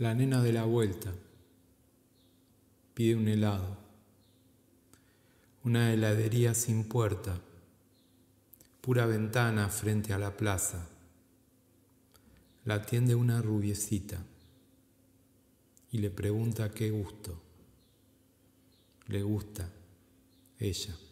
La nena de la vuelta pide un helado. Una heladería sin puerta. Pura ventana frente a la plaza. La atiende una rubiecita y le pregunta qué gusto. Le gusta ella.